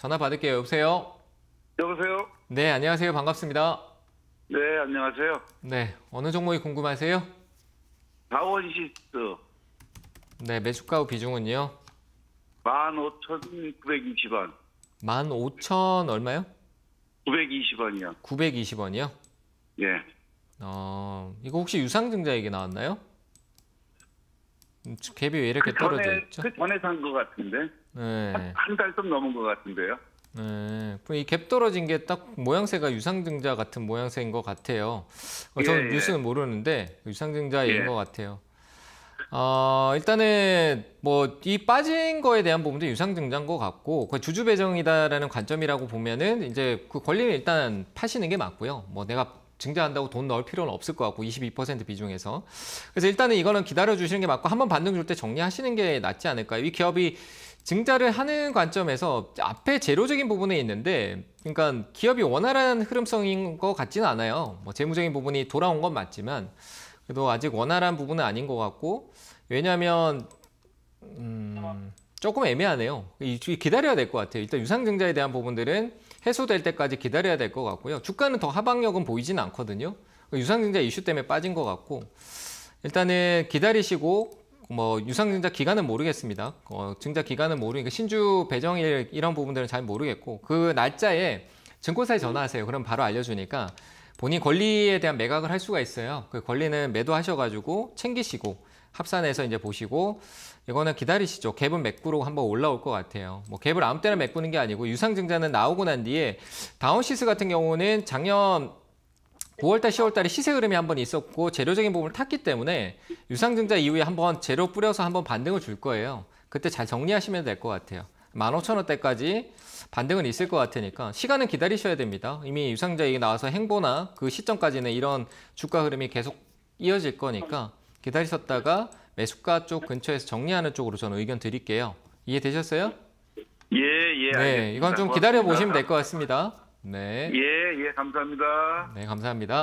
전화 받을게요. 여보세요? 여보세요? 네, 안녕하세요. 반갑습니다. 네, 안녕하세요. 네, 어느 종목이 궁금하세요? 다원시스. 네, 매수가우 비중은요? 15,920원. 15,000 얼마요? 920원이요. 920원이요? 예. 어, 이거 혹시 유상증자에게 나왔나요? 음, 갭이 왜 이렇게 그 전에, 떨어져 있죠? 그 전에 산 것 같은데 네. 한달 좀 넘은 것 같은데요. 네, 이갭 떨어진 게 딱 모양새가 유상증자 같은 모양새인 것 같아요. 어, 저는 예, 예. 뉴스는 모르는데 유상증자인 예. 것 같아요. 어, 일단은 뭐 이 빠진 거에 대한 부분도 유상증자인 것 같고 그 주주 배정이다라는 관점이라고 보면은 이제 그 권리는 일단 파시는 게 맞고요. 뭐 내가 증자한다고 돈 넣을 필요는 없을 것 같고 22% 비중에서 그래서 일단은 이거는 기다려 주시는 게 맞고 한번 반등 줄 때 정리하시는 게 낫지 않을까요? 이 기업이 증자를 하는 관점에서 앞에 재료적인 부분에 있는데 그러니까 기업이 원활한 흐름성인 것 같지는 않아요. 뭐 재무적인 부분이 돌아온 건 맞지만 그래도 아직 원활한 부분은 아닌 것 같고 왜냐하면 음, 조금 애매하네요. 기다려야 될 것 같아요. 일단 유상증자에 대한 부분들은 해소될 때까지 기다려야 될 것 같고요. 주가는 더 하방력은 보이진 않거든요. 그 유상증자 이슈 때문에 빠진 것 같고 일단은 기다리시고 뭐 유상증자 기간은 모르겠습니다. 어, 증자 기간은 모르니까 그러니까 신주 배정일 이런 부분들은 잘 모르겠고 그 날짜에 증권사에 전화하세요. 그럼 바로 알려주니까 본인 권리에 대한 매각을 할 수가 있어요. 그 권리는 매도하셔가지고 챙기시고 합산해서 이제 보시고 이거는 기다리시죠. 갭은 메꾸로 한번 올라올 것 같아요. 뭐 갭을 아무 때나 메꾸는 게 아니고 유상증자는 나오고 난 뒤에 다운시스 같은 경우는 작년 9월달, 10월달에 시세 흐름이 한번 있었고 재료적인 부분을 탔기 때문에 유상증자 이후에 한번 재료 뿌려서 한번 반등을 줄 거예요. 그때 잘 정리하시면 될 것 같아요. 15,000원대까지 반등은 있을 것 같으니까 시간은 기다리셔야 됩니다. 이미 유상자 얘기 나와서 행보나 그 시점까지는 이런 주가 흐름이 계속 이어질 거니까 기다리셨다가 매수가 쪽 근처에서 정리하는 쪽으로 저는 의견 드릴게요. 이해되셨어요? 예, 예. 네, 이건 좀 기다려 보시면 될 것 같습니다. 네. 예, 예, 감사합니다. 네, 감사합니다.